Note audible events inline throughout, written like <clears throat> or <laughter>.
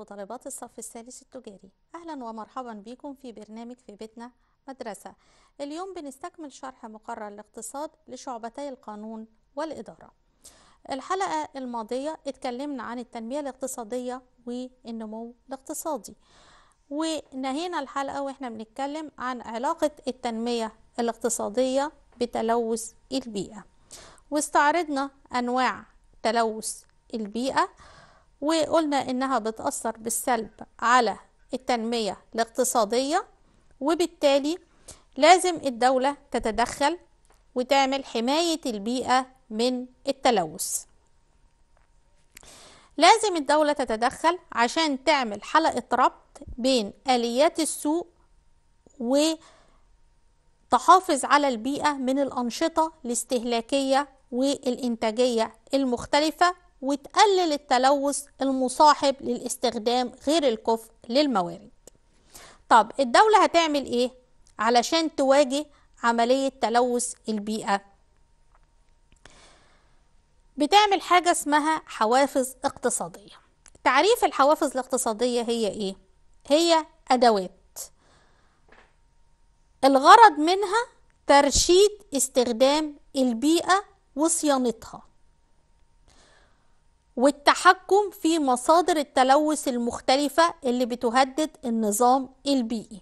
وطالبات الصف الثالث التجاري أهلا ومرحبا بكم في برنامج في بيتنا مدرسة اليوم بنستكمل شرح مقرر الاقتصاد لشعبتي القانون والإدارة الحلقة الماضية اتكلمنا عن التنمية الاقتصادية والنمو الاقتصادي ونهينا الحلقة واحنا بنتكلم عن علاقة التنمية الاقتصادية بتلوث البيئة واستعرضنا أنواع تلوث البيئة وقلنا إنها بتأثر بالسلب على التنمية الاقتصادية وبالتالي لازم الدولة تتدخل وتعمل حماية البيئة من التلوث لازم الدولة تتدخل عشان تعمل حلقة ربط بين آليات السوق وتحافظ على البيئة من الأنشطة الاستهلاكية والإنتاجية المختلفة وتقلل التلوث المصاحب للاستخدام غير الكفء للموارد طب الدولة هتعمل ايه علشان تواجه عملية تلوث البيئة بتعمل حاجة اسمها حوافز اقتصادية تعريف الحوافز الاقتصادية هي ايه هي ادوات الغرض منها ترشيد استخدام البيئة وصيانتها والتحكم في مصادر التلوث المختلفة اللي بتهدد النظام البيئي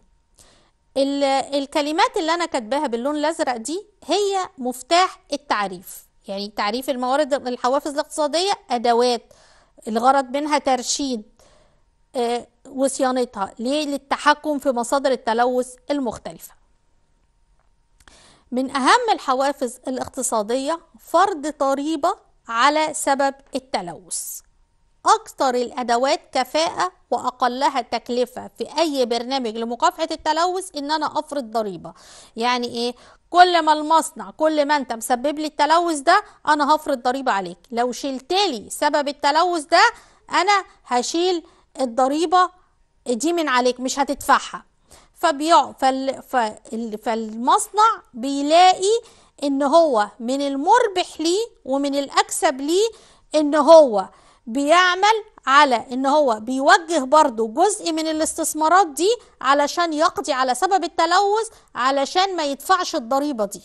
الكلمات اللي أنا كاتباها باللون الأزرق دي هي مفتاح التعريف يعني تعريف الموارد الحوافز الاقتصادية أدوات الغرض منها ترشيد آه، وصيانتها ليه للتحكم في مصادر التلوث المختلفة من أهم الحوافز الاقتصادية فرض ضريبة على سبب التلوث أكثر الأدوات كفاءة وأقلها تكلفة في أي برنامج لمكافحة التلوث إن أنا أفرض ضريبة يعني إيه؟ كل ما المصنع كل ما أنت مسبب لي التلوث ده أنا هفرض ضريبة عليك لو شلتلي سبب التلوث ده أنا هشيل الضريبة دي من عليك مش هتدفعها فبيع فال... فال... فالمصنع بيلاقي ان هو من المربح ليه ومن الاكسب ليه ان هو بيعمل على ان هو بيوجه برضو جزء من الاستثمارات دي علشان يقضي على سبب التلوث علشان ما يدفعش الضريبة دي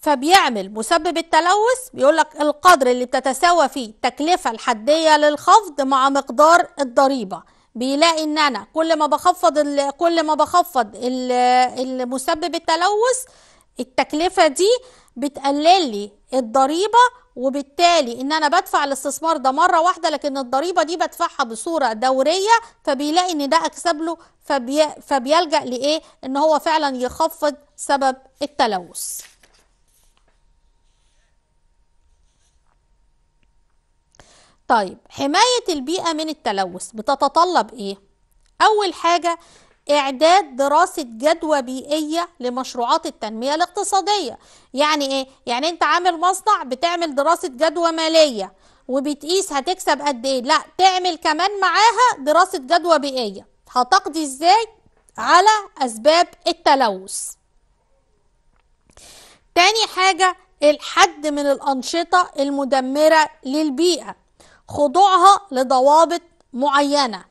فبيعمل مسبب التلوث بيقول لك القدر اللي بتتساوى فيه التكلفة الحدية للخفض مع مقدار الضريبة بيلاقي ان انا كل ما بخفض كل ما بخفض المسبب التلوث التكلفه دي بتقلل لي الضريبه وبالتالي ان انا بدفع الاستثمار ده مره واحده لكن الضريبه دي بدفعها بصوره دوريه فبيلاقي ان ده اكسب له فبي... فبيلجا لايه ان هو فعلا يخفض سبب التلوث طيب حماية البيئة من التلوث بتتطلب إيه؟ أول حاجة إعداد دراسة جدوى بيئية لمشروعات التنمية الاقتصادية يعني إيه؟ يعني أنت عامل مصنع بتعمل دراسة جدوى مالية وبتقيس هتكسب قد إيه لا تعمل كمان معاها دراسة جدوى بيئية هتقضي إزاي على أسباب التلوث تاني حاجة الحد من الأنشطة المدمرة للبيئة خضوعها لضوابط معينة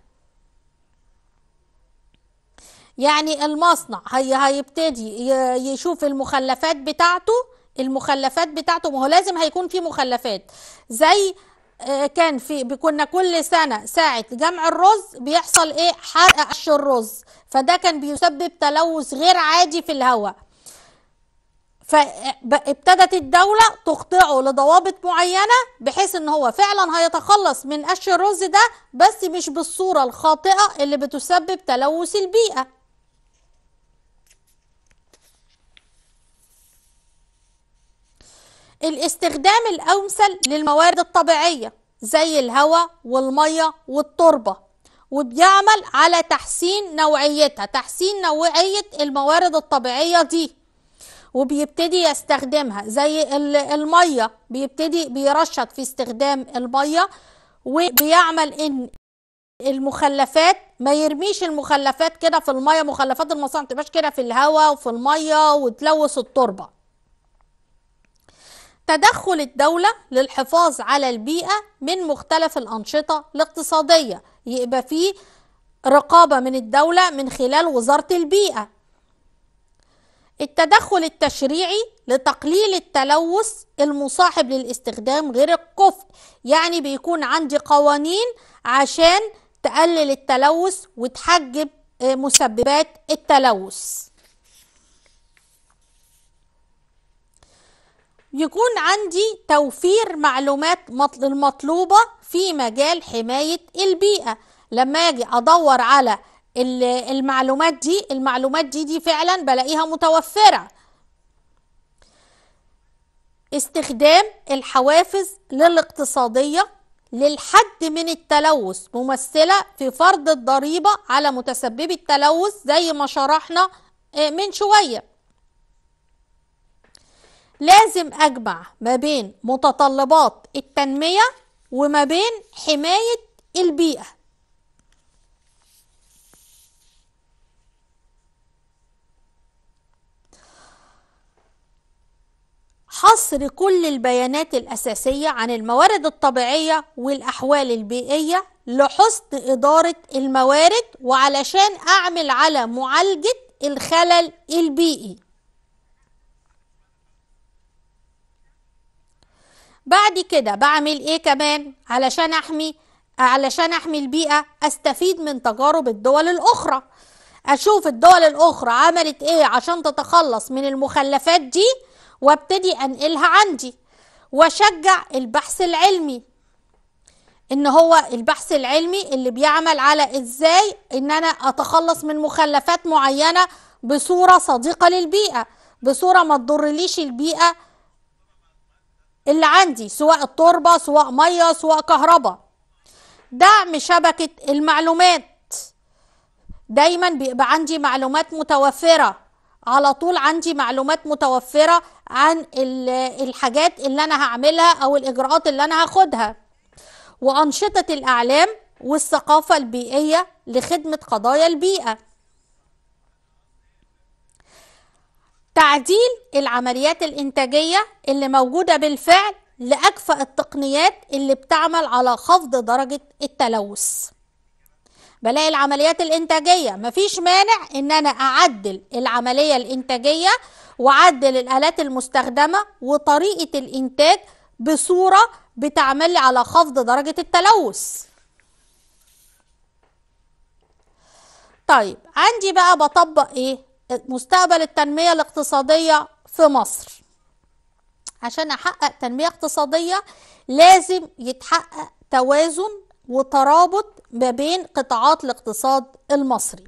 يعني المصنع هي هيبتدي يشوف المخلفات بتاعته المخلفات بتاعته ما هو لازم هيكون في مخلفات زي آه، كان في كنا كل سنه ساعه جمع الرز بيحصل ايه حرق قش الرز فده كان بيسبب تلوث غير عادي في الهواء فابتدت الدولة تخضعه لضوابط معينة بحيث ان هو فعلا هيتخلص من قش الرز ده بس مش بالصورة الخاطئة اللي بتسبب تلوث البيئة الاستخدام الأمثل للموارد الطبيعية زي الهواء والمية والتربة وبيعمل على تحسين نوعيتها تحسين نوعية الموارد الطبيعية دي وبيبتدي يستخدمها زي الميه بيبتدي بيرشد في استخدام الميه وبيعمل ان المخلفات ما يرميش المخلفات كده في الميه مخلفات المصانع تبقاش كده في الهواء وفي الميه وتلوث التربه تدخل الدولة للحفاظ على البيئة من مختلف الأنشطة الاقتصادية يبقى فيه رقابة من الدولة من خلال وزارة البيئة التدخل التشريعي لتقليل التلوث المصاحب للاستخدام غير الكفء يعني بيكون عندي قوانين عشان تقلل التلوث وتحجب آه، مسببات التلوث يكون عندي توفير معلومات المطلوبة في مجال حماية البيئة لما اجي ادور على المعلومات دي المعلومات دي دي فعلا بلاقيها متوفرة استخدام الحوافز للاقتصادية للحد من التلوث ممثلة في فرض الضريبة على متسببي التلوث زي ما شرحنا آه، من شوية لازم أجمع ما بين متطلبات التنمية وما بين حماية البيئة حصر كل البيانات الأساسية عن الموارد الطبيعية والأحوال البيئية لحسن إدارة الموارد وعلشان أعمل على معالجة الخلل البيئي بعد كده بعمل ايه كمان علشان احمي علشان احمي البيئة استفيد من تجارب الدول الاخرى اشوف الدول الاخرى عملت ايه عشان تتخلص من المخلفات دي وابتدي انقلها عندي واشجع البحث العلمي ان هو البحث العلمي اللي بيعمل على ازاي ان انا اتخلص من مخلفات معينه بصوره صديقه للبيئه بصوره ما تضرليش البيئه اللي عندي سواء التربه سواء ميه سواء كهرباء دعم شبكه المعلومات دايما بيبقى عندي معلومات متوفره على طول عندي معلومات متوفرة عن الحاجات اللي أنا هعملها أو الإجراءات اللي أنا هاخدها وأنشطة الأعلام والثقافة البيئية لخدمة قضايا البيئة تعديل العمليات الإنتاجية اللي موجودة بالفعل لأكفأ التقنيات اللي بتعمل على خفض درجة التلوث بلاقي العمليات الانتاجيه مفيش مانع ان انا اعدل العمليه الانتاجيه واعدل الالات المستخدمه وطريقه الانتاج بصوره بتعمل على خفض درجه التلوث طيب عندي بقى بطبق ايه مستقبل التنميه الاقتصاديه في مصر عشان احقق تنميه اقتصاديه لازم يتحقق توازن وترابط ما بين قطاعات الاقتصاد المصري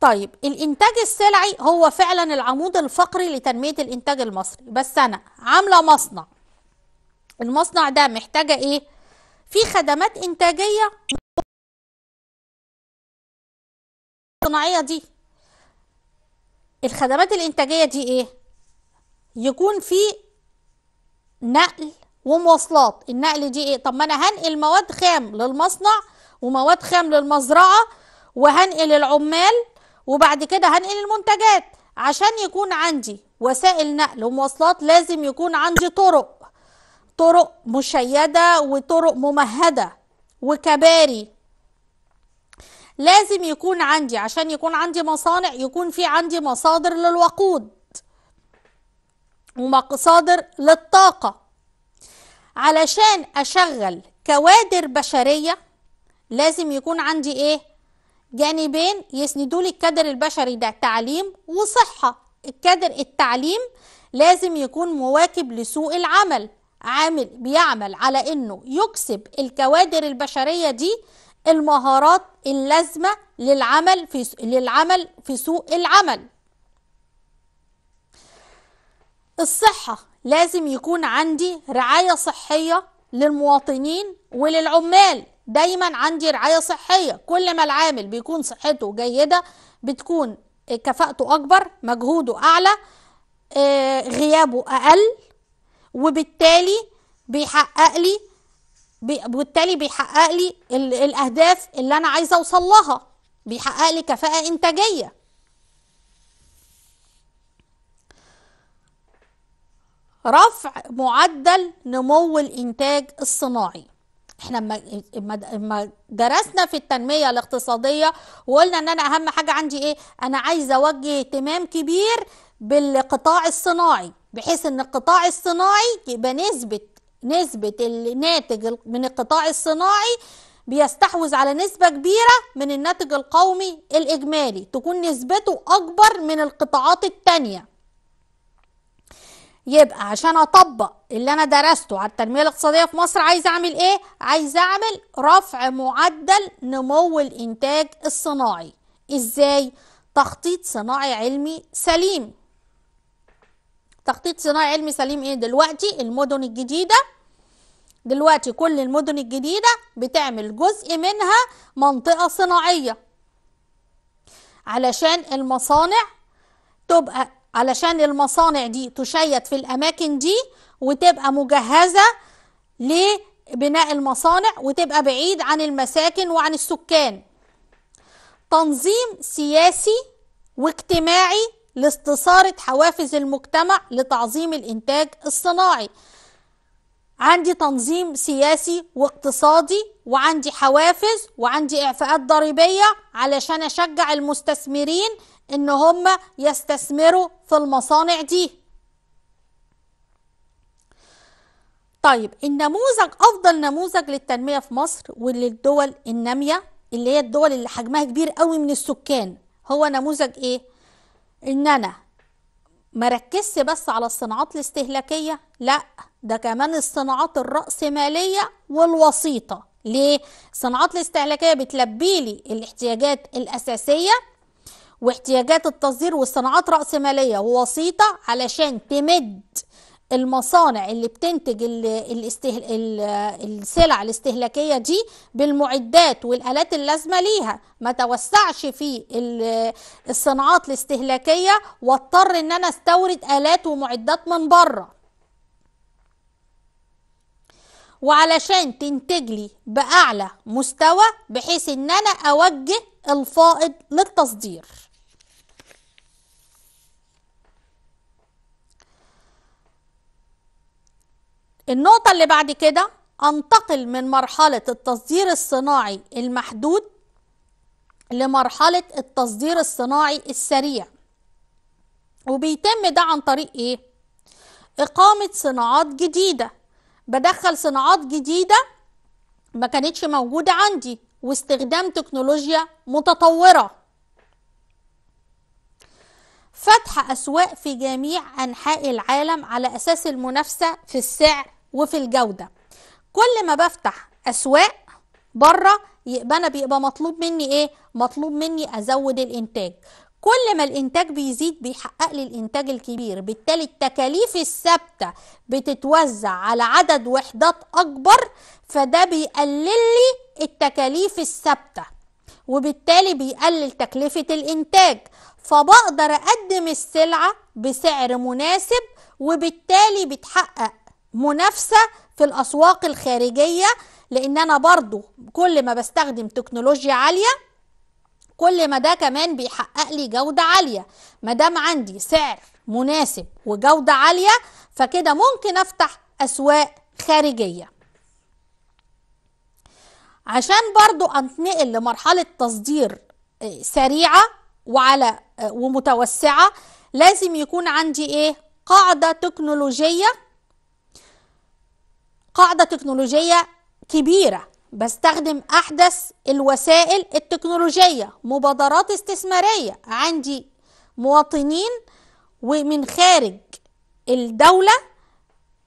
طيب الانتاج السلعي هو فعلا العمود الفقري لتنميه الانتاج المصري بس انا عامله مصنع المصنع ده محتاجه ايه في خدمات انتاجيه الصناعيه دي الخدمات الانتاجيه دي ايه يكون في نقل ومواصلات النقل دي ايه طب ما انا هنقل مواد خام للمصنع ومواد خام للمزرعه وهنقل العمال وبعد كده هنقل المنتجات عشان يكون عندي وسائل نقل ومواصلات لازم يكون عندي طرق طرق مشيده وطرق ممهده وكباري لازم يكون عندي عشان يكون عندي مصانع يكون في عندي مصادر للوقود ومصادر للطاقه علشان اشغل كوادر بشريه لازم يكون عندي ايه جانبين يسندوا لي الكادر البشري ده تعليم وصحه الكادر التعليم لازم يكون مواكب لسوق العمل عامل بيعمل على انه يكسب الكوادر البشريه دي المهارات اللازمه للعمل في للعمل في سوق العمل الصحه لازم يكون عندي رعاية صحية للمواطنين وللعمال دايما عندي رعاية صحية كل ما العامل بيكون صحته جيدة بتكون كفاءته أكبر مجهوده أعلى آه، غيابه أقل وبالتالي بيحقق لي وبالتالي بيحقق لي الأهداف اللي أنا عايزة أوصل لها بيحقق لي كفاءة إنتاجية رفع معدل نمو الانتاج الصناعي احنا لما درسنا في التنمية الاقتصادية وقلنا ان انا اهم حاجة عندي ايه انا عايزة اوجه اهتمام كبير بالقطاع الصناعي بحيث ان القطاع الصناعي يبقى نسبة نسبة الناتج من القطاع الصناعي بيستحوذ على نسبة كبيرة من الناتج القومي الإجمالي تكون نسبته أكبر من القطاعات التانية يبقى عشان اطبق اللي انا درسته على التنميه الاقتصاديه في مصر عايز اعمل ايه عايز اعمل رفع معدل نمو الانتاج الصناعي ازاي تخطيط صناعي علمي سليم تخطيط صناعي علمي سليم ايه دلوقتي المدن الجديده دلوقتي كل المدن الجديده بتعمل جزء منها منطقه صناعيه علشان المصانع تبقى علشان المصانع دي تشيد في الأماكن دي وتبقى مجهزة لبناء المصانع وتبقى بعيد عن المساكن وعن السكان تنظيم سياسي واجتماعي لاستثارة حوافز المجتمع لتعظيم الإنتاج الصناعي عندي تنظيم سياسي واقتصادي وعندي حوافز وعندي إعفاءات ضريبية علشان أشجع المستثمرين ان هم يستثمروا في المصانع دي طيب النموذج افضل نموذج للتنميه في مصر وللدول الناميه اللي هي الدول اللي حجمها كبير قوي من السكان هو نموذج ايه ان انا مركزش بس على الصناعات الاستهلاكيه لا ده كمان الصناعات الرأسمالية والوسيطة ليه؟ الصناعات الاستهلاكية بتلبيلي الاحتياجات الأساسية واحتياجات التصدير والصناعات رأسمالية ووسيطة علشان تمد المصانع اللي بتنتج الـ الـ الـ السلع الاستهلاكيه دي بالمعدات والالات اللازمه ليها ما توسعش في الصناعات الاستهلاكيه واضطر ان انا استورد الات ومعدات من بره وعلشان تنتج لي باعلى مستوى بحيث ان انا اوجه الفائض للتصدير النقطة اللي بعد كده أنتقل من مرحلة التصدير الصناعي المحدود لمرحلة التصدير الصناعي السريع وبيتم ده عن طريق إيه؟ إقامة صناعات جديدة بدخل صناعات جديدة ما كانتش موجودة عندي واستخدام تكنولوجيا متطورة فتح أسواق في جميع أنحاء العالم على أساس المنافسة في السعر وفي الجودة كل ما بفتح أسواق بره يبقى أنا بيبقى مطلوب مني إيه؟ مطلوب مني أزود الإنتاج كل ما الإنتاج بيزيد بيحقق لي الإنتاج الكبير بالتالي التكاليف الثابتة بتتوزع على عدد وحدات أكبر فده بيقلل لي التكاليف الثابتة وبالتالي بيقلل تكلفة الإنتاج فبقدر أقدم السلعة بسعر مناسب وبالتالي بتحقق منافسة في الأسواق الخارجية لأن أنا برضو كل ما بستخدم تكنولوجيا عالية كل ما ده كمان بيحقق لي جودة عالية ما دام عندي سعر مناسب وجودة عالية فكده ممكن أفتح أسواق خارجية عشان برضو أنتقل لمرحلة تصدير آه، سريعة وعلى آه، ومتوسعة لازم يكون عندي إيه قاعدة تكنولوجية قاعدة تكنولوجية كبيرة بستخدم أحدث الوسائل التكنولوجية مبادرات استثمارية عندي مواطنين ومن خارج الدولة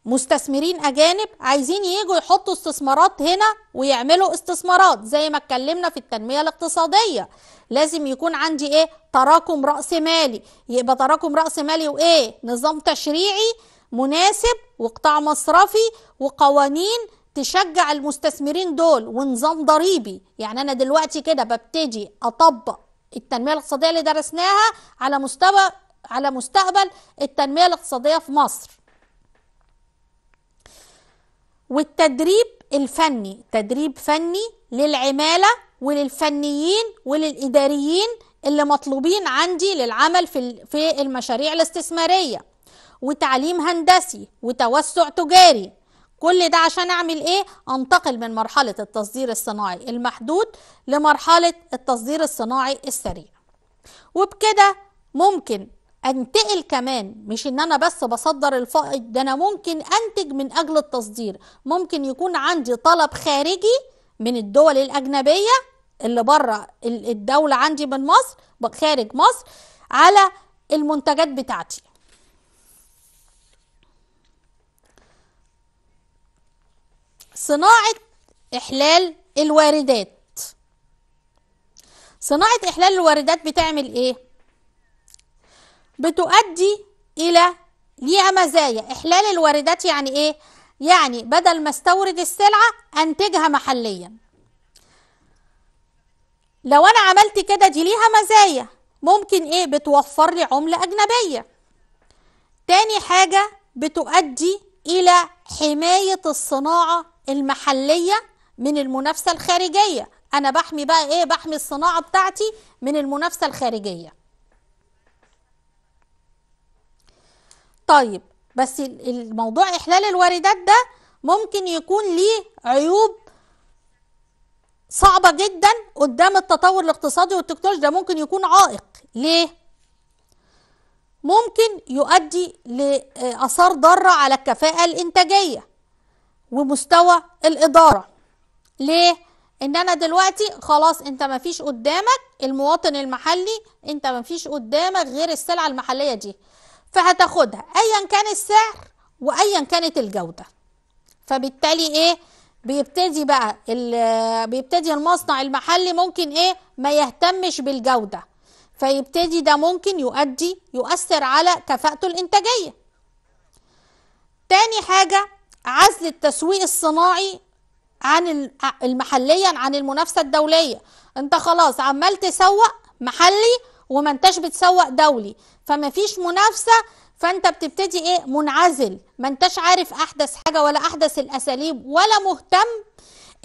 مستثمرين أجانب عايزين يجوا يحطوا استثمارات هنا ويعملوا استثمارات زي ما اتكلمنا في التنمية الاقتصادية لازم يكون عندي ايه تراكم رأس مالي يبقى تراكم رأس مالي وايه نظام تشريعي مناسب وقطاع مصرفي وقوانين تشجع المستثمرين دول ونظام ضريبي يعني انا دلوقتي كده ببتدي اطبق التنميه الاقتصاديه اللي درسناها على مستوى على مستقبل التنميه الاقتصاديه في مصر والتدريب الفني تدريب فني للعماله وللفنيين وللاداريين اللي مطلوبين عندي للعمل في في المشاريع الاستثماريه وتعليم هندسي وتوسع تجاري كل ده عشان اعمل ايه انتقل من مرحله التصدير الصناعي المحدود لمرحله التصدير الصناعي السريع وبكده ممكن انتقل كمان مش ان انا بس بصدر الفائض ده انا ممكن انتج من اجل التصدير ممكن يكون عندي طلب خارجي من الدول الاجنبيه اللي بره الدوله عندي من مصر خارج مصر على المنتجات بتاعتي صناعة إحلال الواردات صناعة إحلال الواردات بتعمل إيه؟ بتؤدي إلى ليها مزايا إحلال الواردات يعني إيه؟ يعني بدل ما استورد السلعة أنتجها محليا لو أنا عملت كده دي ليها مزايا ممكن إيه؟ بتوفر لي عملة أجنبية تاني حاجة بتؤدي إلى حماية الصناعة المحلية من المنافسة الخارجية أنا بحمي بقى إيه بحمي الصناعة بتاعتي من المنافسة الخارجية طيب بس الموضوع إحلال الواردات ده ممكن يكون ليه عيوب صعبة جدا قدام التطور الاقتصادي والتكنولوجي ده ممكن يكون عائق ليه؟ ممكن يؤدي لآثار ضارة على الكفاءة الإنتاجية ومستوى الإدارة ليه؟ ان انا دلوقتي خلاص انت ما فيش قدامك المواطن المحلي انت ما فيش قدامك غير السلعة المحلية دي فهتاخدها ايا كان السعر وايا كانت الجودة فبالتالي ايه بيبتدي بقى بيبتدي المصنع المحلي ممكن ايه ما يهتمش بالجودة فيبتدي ده ممكن يؤدي يؤثر على كفاءته الانتاجية تاني حاجة عزل التسويق الصناعي عن المحليا عن المنافسه الدوليه انت خلاص عمال تسوق محلي وما انتش بتسوق دولي فما فيش منافسه فانت بتبتدي ايه منعزل ما انتش عارف احدث حاجه ولا احدث الاساليب ولا مهتم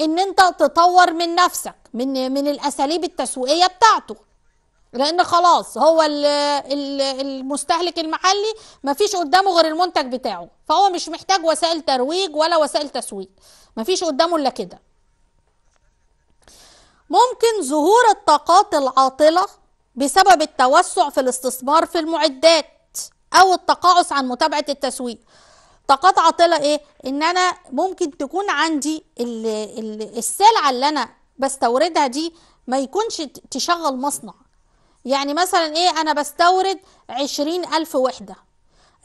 ان انت تطور من نفسك من من الاساليب التسويقيه بتاعته لان خلاص هو المستهلك المحلي مفيش قدامه غير المنتج بتاعه فهو مش محتاج وسائل ترويج ولا وسائل تسويق مفيش قدامه الا كده ممكن ظهور الطاقات العاطله بسبب التوسع في الاستثمار في المعدات او التقاعس عن متابعه التسويق طاقات عاطله ايه ان انا ممكن تكون عندي السلعه اللي انا بستوردها دي ما يكونش تشغل مصنع يعني مثلا ايه انا بستورد عشرين الف وحدة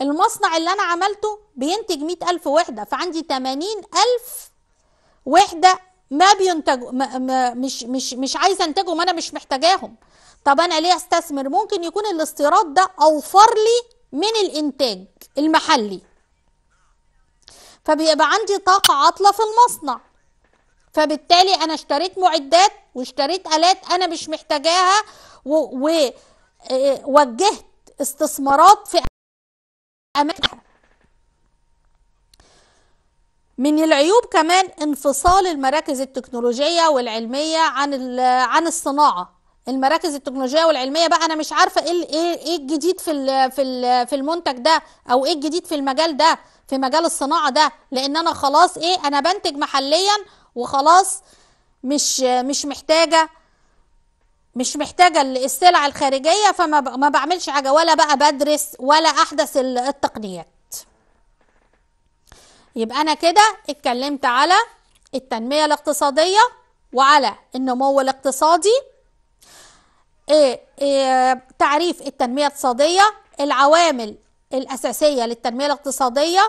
المصنع اللي انا عملته بينتج مئة الف وحدة فعندي تمانين الف وحدة ما بينتجوا مش مش مش عايزه انتجهم انا مش محتاجاهم طب انا ليه استثمر ممكن يكون الاستيراد ده اوفر لي من الانتاج المحلي فبيبقى عندي طاقه عاطله في المصنع فبالتالي انا اشتريت معدات واشتريت الات انا مش محتاجاها ووجهت آه، استثمارات في اماكن من العيوب كمان انفصال المراكز التكنولوجيه والعلميه عن عن الصناعه المراكز التكنولوجيه والعلميه بقى انا مش عارفه ايه إيه, ايه الجديد في الـ في الـ في المنتج ده او ايه الجديد في المجال ده في مجال الصناعه ده لان انا خلاص ايه انا بنتج محليا وخلاص مش مش محتاجه مش محتاجه السلع الخارجيه فما ما بعملش حاجه ولا بقى بدرس ولا احدث التقنيات يبقى انا كده اتكلمت على التنميه الاقتصاديه وعلى النمو الاقتصادي إيه إيه تعريف التنميه الاقتصاديه العوامل الاساسيه للتنميه الاقتصاديه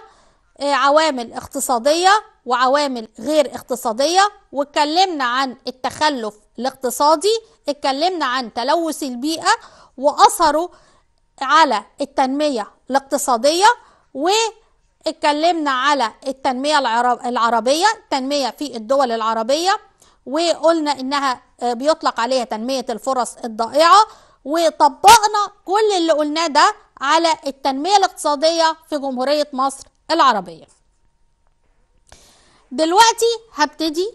عوامل اقتصادية وعوامل غير اقتصادية واتكلمنا عن التخلف الاقتصادي اتكلمنا عن تلوث البيئة وأثره على التنمية الاقتصادية واتكلمنا على التنمية العربية التنمية في الدول العربية وقلنا انها آه، بيطلق عليها تنمية الفرص الضائعة وطبقنا كل اللي قلناه ده على التنمية الاقتصادية في جمهورية مصر العربية دلوقتي هبتدي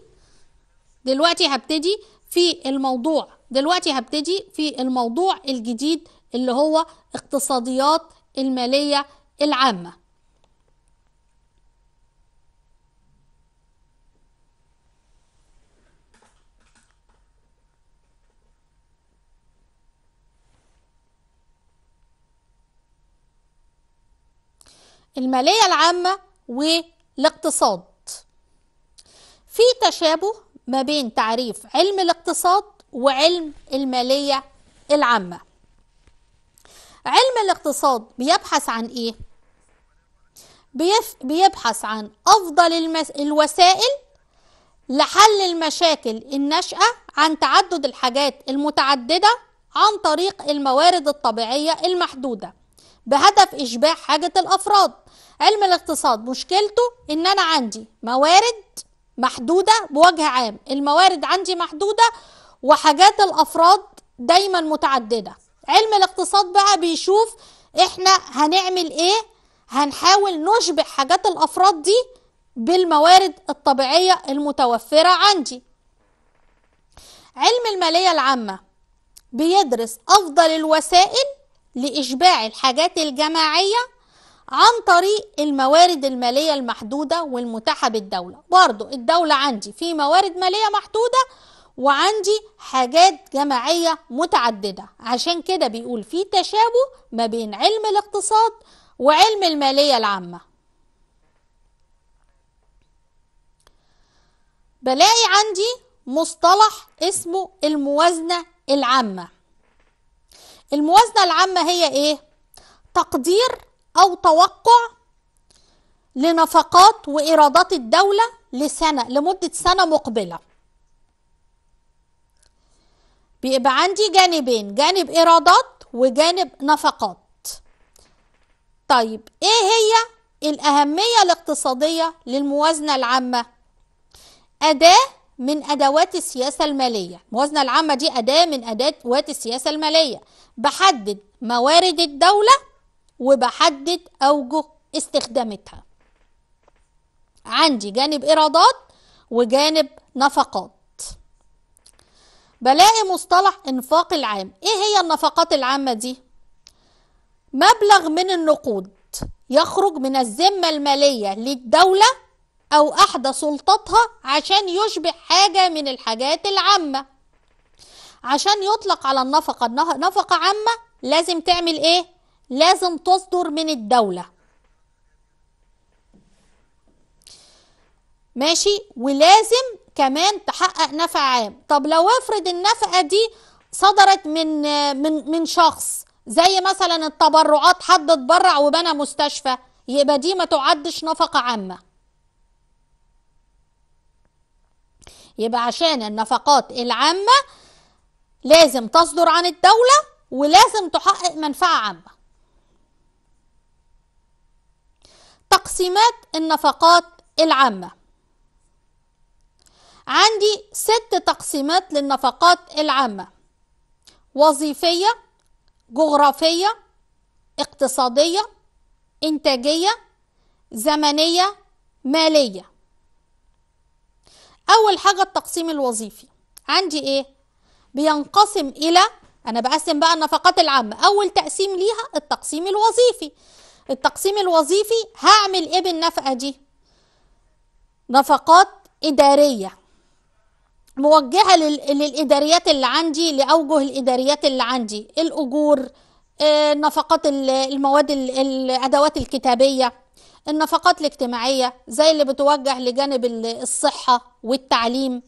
دلوقتي هبتدي في الموضوع دلوقتي هبتدي في الموضوع الجديد اللي هو اقتصاديات المالية العامة المالية العامة والاقتصاد في تشابه ما بين تعريف علم الاقتصاد وعلم المالية العامة علم الاقتصاد بيبحث عن ايه؟ بيبحث عن افضل الوسائل لحل المشاكل الناشئة عن تعدد الحاجات المتعددة عن طريق الموارد الطبيعية المحدودة بهدف إشباع حاجة الأفراد علم الاقتصاد مشكلته إن أنا عندي موارد محدودة بوجه عام الموارد عندي محدودة وحاجات الأفراد دايما متعددة علم الاقتصاد بقى بيشوف إحنا هنعمل إيه هنحاول نشبع حاجات الأفراد دي بالموارد الطبيعية المتوفرة عندي علم المالية العامة بيدرس أفضل الوسائل لإشباع الحاجات الجماعية عن طريق الموارد المالية المحدودة والمتاحة بالدولة برضو الدولة عندي في موارد مالية محدودة وعندي حاجات جماعية متعددة عشان كده بيقول في تشابه ما بين علم الاقتصاد وعلم المالية العامة بلاقي عندي مصطلح اسمه الموازنة العامة الموازنة العامة هي إيه؟ تقدير أو توقع لنفقات وإيرادات الدولة لسنة لمدة سنة مقبلة بيبقى عندي جانبين جانب إيرادات وجانب نفقات طيب إيه هي الأهمية الاقتصادية للموازنة العامة أداة من أدوات السياسة المالية الموازنة العامة دي أداة من أدوات السياسة المالية بحدد موارد الدولة وبحدد أوجه استخدامتها عندي جانب إيرادات وجانب نفقات بلاقي مصطلح انفاق العام ايه هي النفقات العامة دي مبلغ من النقود يخرج من الذمة المالية للدولة أو أحدى سلطتها عشان يشبع حاجة من الحاجات العامة عشان يطلق على النفقة نفقة عامة لازم تعمل ايه لازم تصدر من الدولة ماشي ولازم كمان تحقق نفع عام طب لو افرض النفقة دي صدرت من من من شخص زي مثلا التبرعات حد اتبرع وبنى مستشفى يبقى دي ما تعدش نفقة عامة يبقى عشان النفقات العامة لازم تصدر عن الدولة ولازم تحقق منفعة عامة تقسيمات النفقات العامة عندي ست تقسيمات للنفقات العامة وظيفية جغرافية اقتصادية إنتاجية زمنية مالية أول حاجة التقسيم الوظيفي عندي إيه؟ بينقسم إلى أنا بقسم بقى النفقات العامة أول تقسيم ليها التقسيم الوظيفي التقسيم الوظيفي هعمل إيه بالنفقة دي نفقات إدارية موجهة للإداريات اللي عندي لأوجه الإداريات اللي عندي الأجور آه، نفقات المواد الأدوات الكتابية النفقات الاجتماعية زي اللي بتوجه لجانب الصحة والتعليم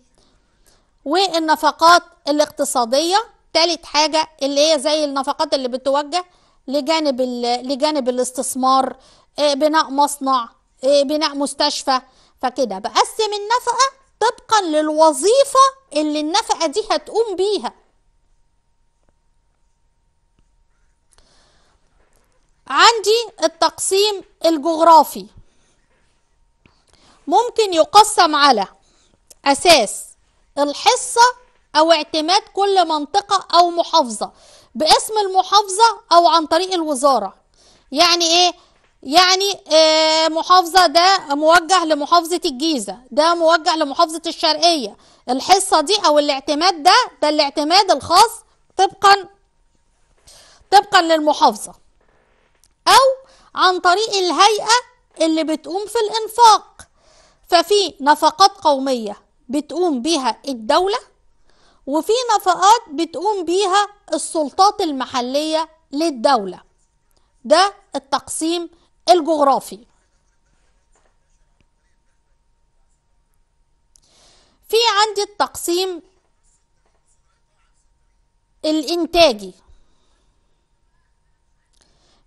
والنفقات الاقتصادية تالت حاجة اللي هي زي النفقات اللي بتوجه لجانب, لجانب الاستثمار آه، بناء مصنع آه، بناء مستشفى فكده بقسم النفقة طبقا للوظيفة اللي النفقة دي هتقوم بيها عندي التقسيم الجغرافي ممكن يقسم على أساس الحصة أو اعتماد كل منطقة أو محافظة باسم المحافظة أو عن طريق الوزارة يعني إيه؟ يعني آه، محافظة ده موجه لمحافظة الجيزة ده موجه لمحافظة الشرقية الحصة دي أو الاعتماد ده ده الاعتماد الخاص طبقا طبقا للمحافظة أو عن طريق الهيئة اللي بتقوم في الإنفاق ففي نفقات قومية بتقوم بيها الدولة وفي نفقات بتقوم بيها السلطات المحلية للدولة ده التقسيم الجغرافي في عندي التقسيم الانتاجي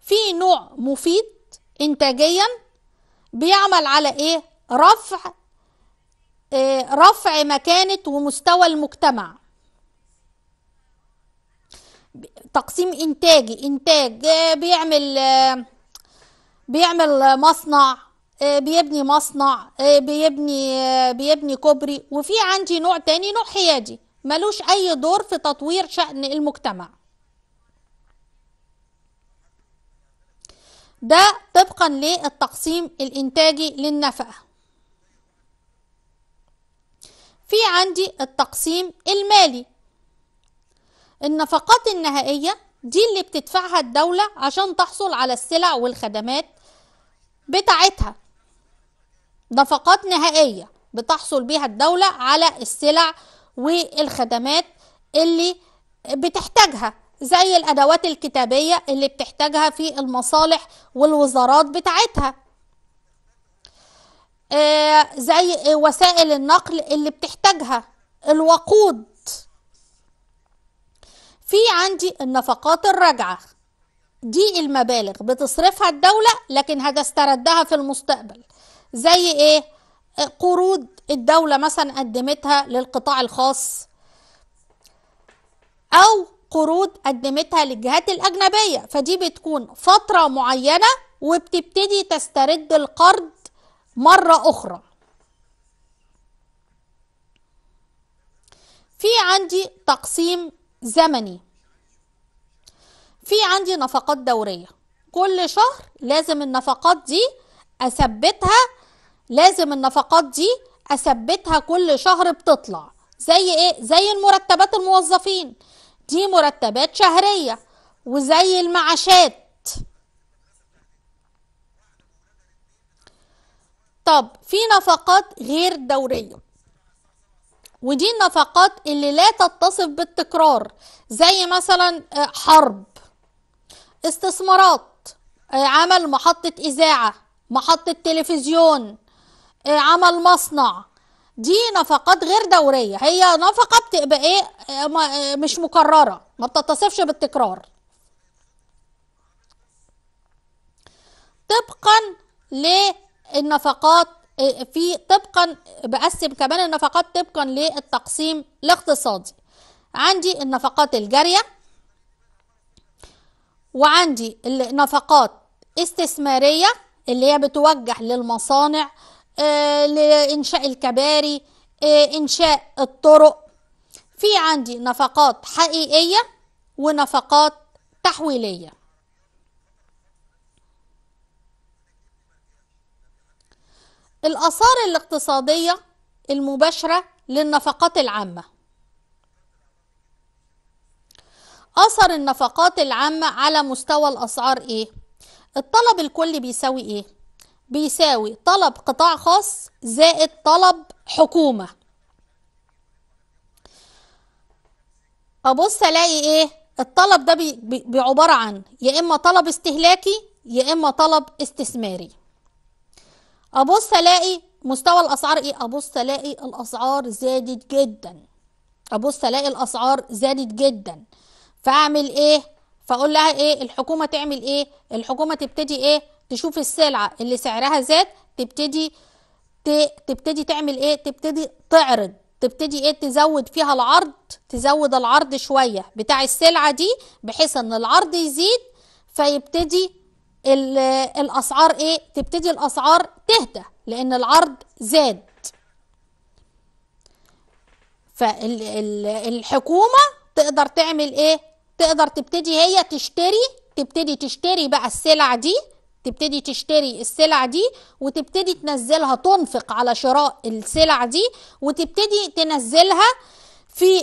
في نوع مفيد انتاجيا بيعمل على ايه رفع آه، رفع مكانة ومستوى المجتمع تقسيم انتاجي انتاج آه، بيعمل آه، بيعمل مصنع بيبني مصنع بيبني بيبني كوبري وفي عندي نوع تاني نوع حيادي ملوش اي دور في تطوير شأن المجتمع ده طبقا للتقسيم الانتاجي للنفقه في عندي التقسيم المالي النفقات النهائية دي اللي بتدفعها الدولة عشان تحصل على السلع والخدمات بتاعتها نفقات نهائية بتحصل بيها الدولة على السلع والخدمات اللي بتحتاجها زي الأدوات الكتابية اللي بتحتاجها في المصالح والوزارات بتاعتها آه، زي وسائل النقل اللي بتحتاجها الوقود في عندي النفقات الراجعة دي المبالغ بتصرفها الدولة لكن هتستردها في المستقبل زي ايه قروض الدولة مثلا قدمتها للقطاع الخاص أو قروض قدمتها للجهات الأجنبية فدي بتكون فترة معينة وبتبتدي تسترد القرض مرة أخرى في عندي تقسيم زمني في عندي نفقات دورية كل شهر لازم النفقات دي أثبتها لازم النفقات دي أثبتها كل شهر بتطلع زي إيه؟ زي المرتبات الموظفين دي مرتبات شهرية وزي المعاشات طب في نفقات غير دورية ودي النفقات اللي لا تتصف بالتكرار زي مثلا آه، حرب استثمارات آه، عمل محطة إذاعة محطة تلفزيون آه، عمل مصنع دي نفقات غير دورية هي نفقة بتبقى ايه مش مكررة ما بتتصفش بالتكرار طبقا النفقات إيه، في طبقا بقسم كمان النفقات طبقا للتقسيم الاقتصادي عندي النفقات الجارية وعندي النفقات استثمارية اللي هي بتوجه للمصانع آه لإنشاء الكباري آه إنشاء الطرق في عندي نفقات حقيقية ونفقات تحويلية الآثار الاقتصادية المباشرة للنفقات العامة أثر النفقات العامة على مستوى الأسعار إيه؟ الطلب الكلي بيساوي إيه؟ بيساوي طلب قطاع خاص زائد طلب حكومة أبص ألاقي إيه؟ الطلب ده بي بي بعبارة عن يا إما طلب استهلاكي يا إما طلب استثماري ابص الاقي مستوى الاسعار ايه ابص الاقي الاسعار زادت جدا ابص الاقي الاسعار زادت جدا فاعمل ايه فاقول لها ايه الحكومه تعمل ايه الحكومه تبتدي ايه تشوف السلعه اللي سعرها زاد تبتدي ت... تبتدي تعمل ايه تبتدي تعرض تبتدي ايه تزود فيها العرض تزود العرض شويه بتاع السلعه دي بحيث ان العرض يزيد فيبتدي الاسعار ايه تبتدي الاسعار تهدى لان العرض زاد فالحكومه تقدر تعمل ايه تقدر تبتدي هي تشتري تبتدي تشتري بقى السلع دي تبتدي تشتري السلع دي وتبتدي تنزلها تنفق على شراء السلع دي وتبتدي تنزلها في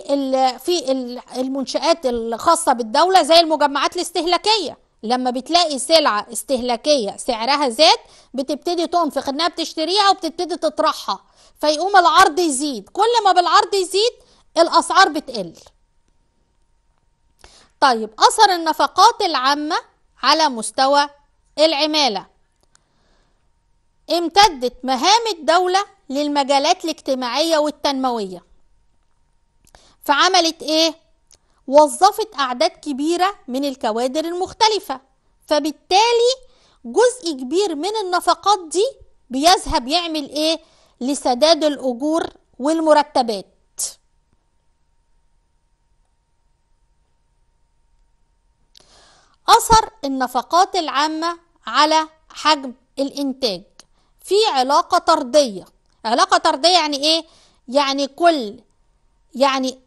في المنشآت الخاصة بالدولة زي المجمعات الاستهلاكية لما بتلاقي سلعة استهلاكية سعرها زاد بتبتدي تنفق انها بتشتريها وبتبتدي تطرحها فيقوم العرض يزيد كل ما بالعرض يزيد الأسعار بتقل طيب أثر النفقات العامة على مستوى العمالة امتدت مهام الدولة للمجالات الاجتماعية والتنموية فعملت ايه وظفت أعداد كبيرة من الكوادر المختلفة فبالتالي جزء كبير من النفقات دي بيذهب يعمل إيه لسداد الأجور والمرتبات أثر النفقات العامة على حجم الإنتاج في علاقة طردية علاقة طردية يعني إيه؟ يعني كل يعني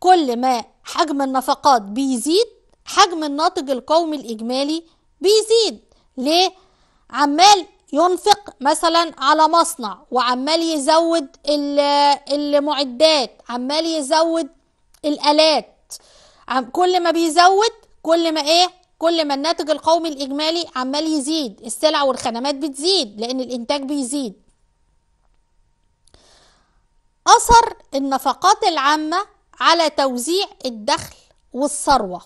كل ما حجم النفقات بيزيد حجم الناتج القومي الإجمالي بيزيد ليه؟ عمال ينفق مثلا على مصنع وعمال يزود المعدات عمال يزود الآلات كل ما بيزود كل ما ايه كل ما الناتج القومي الإجمالي عمال يزيد السلع والخدمات بتزيد لأن الإنتاج بيزيد أثر النفقات العامة على توزيع الدخل والثروة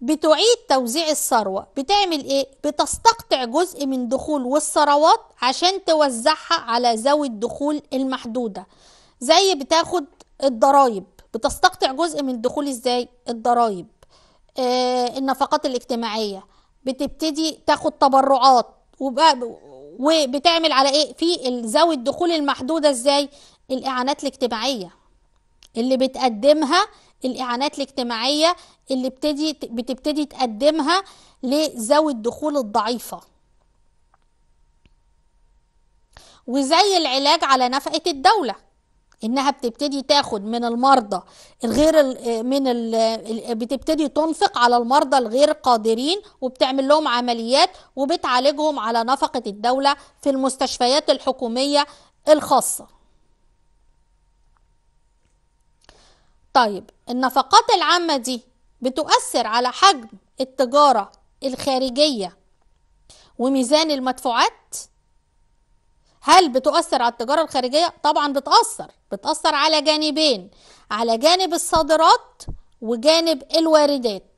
بتعيد توزيع الثروة بتعمل ايه؟ بتستقطع جزء من دخول والثروات عشان توزعها على ذوي الدخول المحدودة زي بتاخد الضرايب بتستقطع جزء من دخول ازاي؟ الضرايب آه النفقات الاجتماعية بتبتدي تاخد تبرعات وبتعمل على ايه؟ في ذوي الدخول المحدودة ازاي؟ الاعانات الاجتماعية اللي بتقدمها الاعانات الاجتماعيه اللي بتدي بتبتدي تقدمها لذوي الدخول الضعيفه وزي العلاج على نفقه الدوله انها بتبتدي تاخد من المرضى الغير من بتبتدي تنفق على المرضى الغير قادرين وبتعمل لهم عمليات وبتعالجهم على نفقه الدوله في المستشفيات الحكوميه الخاصه طيب النفقات العامة دي بتؤثر على حجم التجارة الخارجية وميزان المدفوعات هل بتؤثر على التجارة الخارجية؟ طبعا بتأثر بتأثر على جانبين على جانب الصادرات وجانب الواردات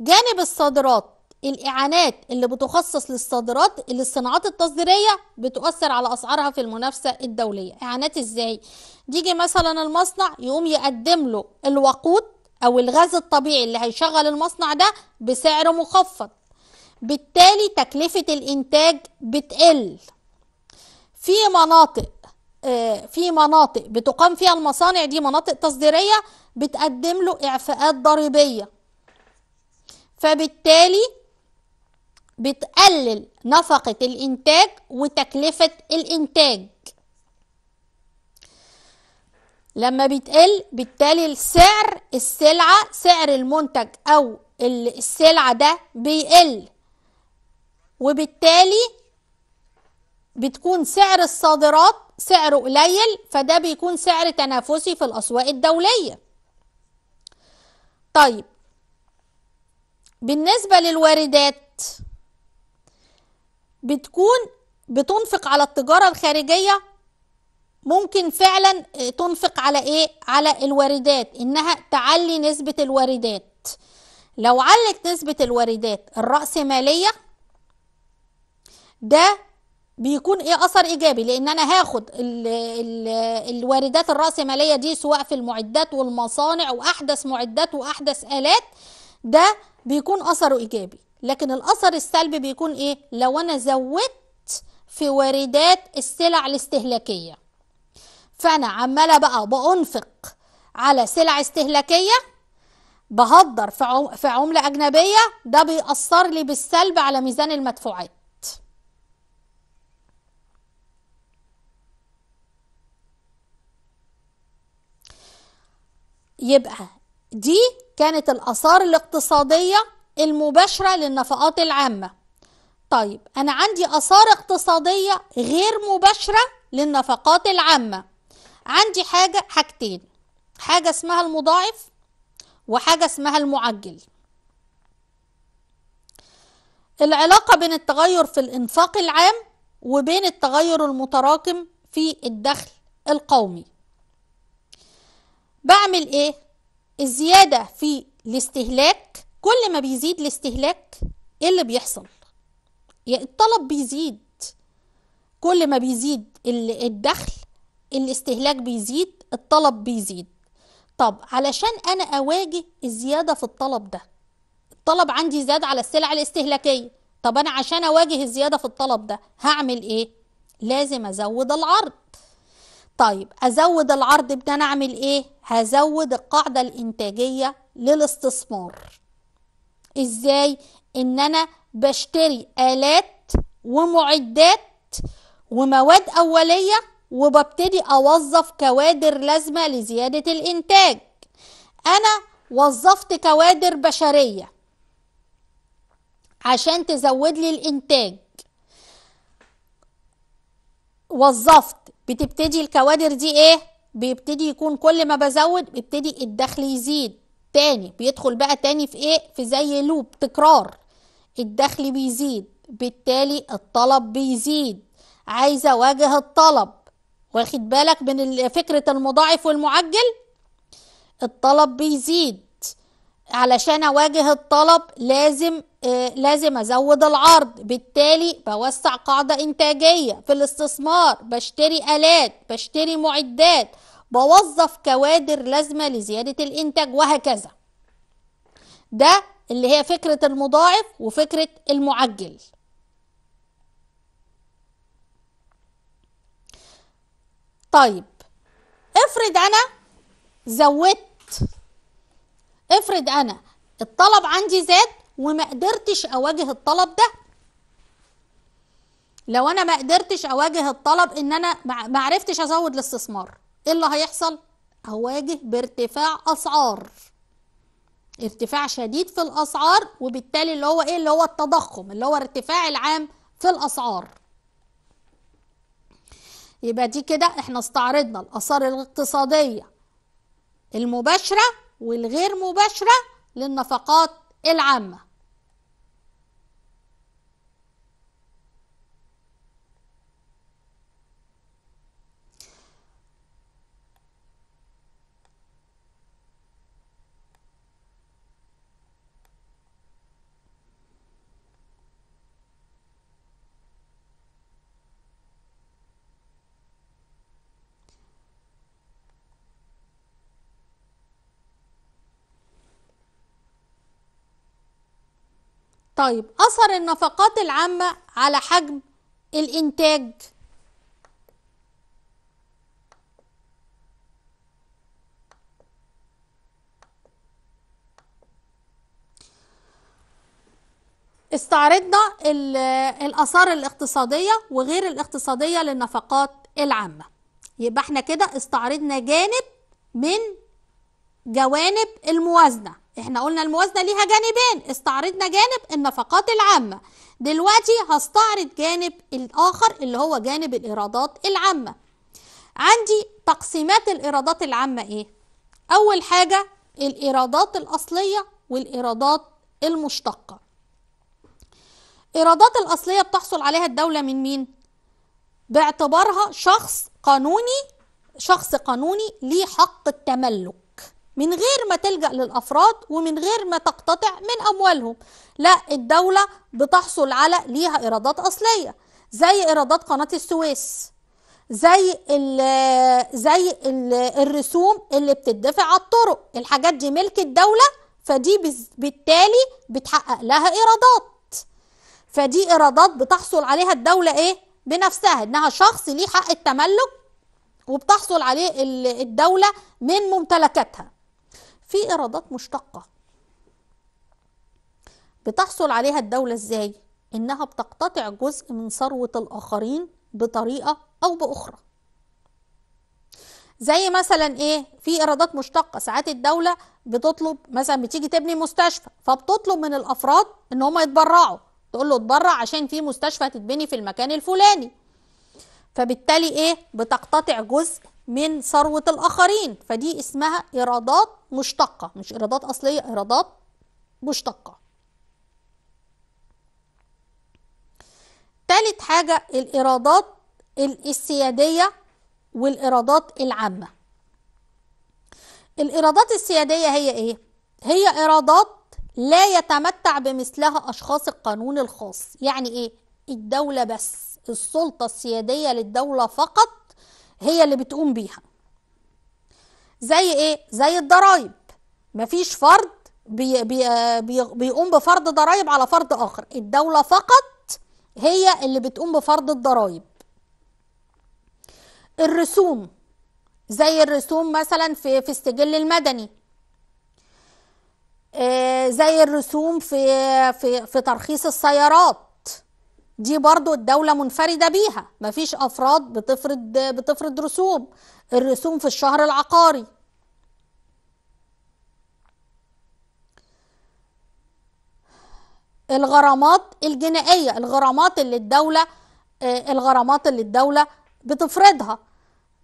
جانب الصادرات الإعانات اللي بتخصص للصادرات للصناعات التصديرية بتؤثر على أسعارها في المنافسة الدولية إعانات إزاي؟ تيجي مثلا المصنع يقوم يقدم له الوقود أو الغاز الطبيعي اللي هيشغل المصنع ده بسعر مخفض بالتالي تكلفة الإنتاج بتقل في مناطق آه، في مناطق بتقام فيها المصانع دي مناطق تصديرية بتقدم له إعفاءات ضريبية فبالتالي بتقلل نفقة الإنتاج وتكلفة الإنتاج لما بتقل بالتالي السعر السلعة سعر المنتج أو السلعة ده بيقل وبالتالي بتكون سعر الصادرات سعره قليل فده بيكون سعر تنافسي في الأسواق الدولية طيب بالنسبة للواردات بتكون بتنفق على التجارة الخارجية ممكن فعلا آه، تنفق على ايه على الواردات انها تعلي نسبة الواردات لو علت نسبة الواردات الرأسمالية ده بيكون ايه اثر ايجابي لان انا هاخد الـ الـ الواردات الرأسمالية دي سواء في المعدات والمصانع واحدث معدات واحدث الات ده بيكون اثره ايجابي لكن الاثر السلبي بيكون ايه لو انا زودت في واردات السلع الاستهلاكيه فانا عماله بقى بانفق على سلع استهلاكيه بهدر في عمله اجنبيه ده بيأثر لي بالسلب على ميزان المدفوعات يبقى دي كانت الآثار الاقتصادية المباشرة للنفقات العامة طيب أنا عندي آثار اقتصادية غير مباشرة للنفقات العامة عندي حاجة حاجتين حاجة اسمها المضاعف وحاجة اسمها المعجل العلاقة بين التغير في الإنفاق العام وبين التغير المتراكم في الدخل القومي بعمل إيه؟ الزيادة في الاستهلاك كل ما بيزيد الاستهلاك ايه اللي بيحصل يعني الطلب بيزيد كل ما بيزيد الدخل الاستهلاك بيزيد الطلب بيزيد طب علشان انا اواجه الزياده في الطلب ده الطلب عندي زاد على السلع الاستهلاكيه طب انا عشان اواجه الزياده في الطلب ده هعمل ايه لازم ازود العرض طيب ازود العرض بان انا اعمل ايه هزود القاعده الانتاجيه للاستثمار ازاي ان انا بشتري الات ومعدات ومواد اوليه وببتدي اوظف كوادر لازمه لزياده الانتاج انا وظفت كوادر بشريه عشان تزود لي الانتاج وظفت بتبتدي الكوادر دي ايه بيبتدي يكون كل ما بزود بيبتدي الدخل يزيد تاني بيدخل بقى تاني في ايه في زي لوب تكرار الدخل بيزيد بالتالي الطلب بيزيد عايزه اواجه الطلب واخد بالك من فكره المضاعف والمعجل الطلب بيزيد علشان اواجه الطلب لازم آه لازم ازود العرض بالتالي بوسع قاعده انتاجيه في الاستثمار بشتري الات بشتري معدات بوظف كوادر لازمه لزياده الانتاج وهكذا ده اللي هي فكره المضاعف وفكره المعجل طيب افرض انا زودت افرض انا الطلب عندي زاد وما قدرتش اواجه الطلب ده لو انا ما قدرتش اواجه الطلب ان انا ما عرفتش ازود الاستثمار ايه اللي هيحصل هواجه بارتفاع اسعار ارتفاع شديد في الاسعار وبالتالي اللي هو ايه اللي هو التضخم اللي هو ارتفاع العام في الاسعار يبقى دي كده احنا استعرضنا الاثار الاقتصاديه المباشره والغير مباشره للنفقات العامه طيب أثر النفقات العامة على حجم الإنتاج استعرضنا آه، الآثار الاقتصادية وغير الاقتصادية للنفقات العامة يبقى احنا كده استعرضنا جانب من جوانب الموازنة احنا قلنا الموازنة ليها جانبين استعرضنا جانب النفقات العامة دلوقتي هستعرض جانب الآخر اللي هو جانب الإيرادات العامة عندي تقسيمات الإيرادات العامة إيه؟ أول حاجة الإيرادات الأصلية والإيرادات المشتقة إيرادات الأصلية بتحصل عليها الدولة من مين؟ باعتبارها شخص قانوني شخص قانوني ليه حق التملك من غير ما تلجأ للأفراد ومن غير ما تقتطع من أموالهم لا الدولة بتحصل على ليها إيرادات أصلية زي إيرادات قناة السويس زي ال زي الـ الرسوم اللي بتدفع على الطرق الحاجات دي ملك الدولة فدي بالتالي بتحقق لها إيرادات فدي إيرادات بتحصل عليها الدولة إيه بنفسها إنها شخص ليه حق التملك وبتحصل عليه الدولة من ممتلكاتها في ايرادات مشتقه بتحصل عليها الدوله ازاي انها بتقتطع جزء من ثروه الاخرين بطريقه او باخرى زي مثلا ايه في ايرادات مشتقه ساعات الدوله بتطلب مثلا بتيجي تبني مستشفى فبتطلب من الافراد ان هم يتبرعوا تقول له اتبرع عشان في مستشفى تتبني في المكان الفلاني فبالتالي ايه بتقتطع جزء من ثروة الآخرين فدي اسمها إيرادات مشتقة مش إيرادات أصلية إيرادات مشتقة تالت حاجة الإيرادات السيادية والإيرادات العامة الإيرادات السيادية هي إيه؟ هي إيرادات لا يتمتع بمثلها أشخاص القانون الخاص يعني إيه؟ الدولة بس السلطة السيادية للدولة فقط هي اللي بتقوم بيها زي ايه زي الضرايب مفيش فرد بي بي بي بيقوم بفرض ضرايب على فرد اخر الدوله فقط هي اللي بتقوم بفرض الضرايب الرسوم زي الرسوم مثلا في في السجل المدني آه، زي الرسوم في في في ترخيص السيارات دي برضو الدولة منفردة بيها مفيش أفراد بتفرض بتفرض رسوم الرسوم في الشهر العقاري الغرامات الجنائية الغرامات اللي الدولة آه، الغرامات اللي الدولة بتفرضها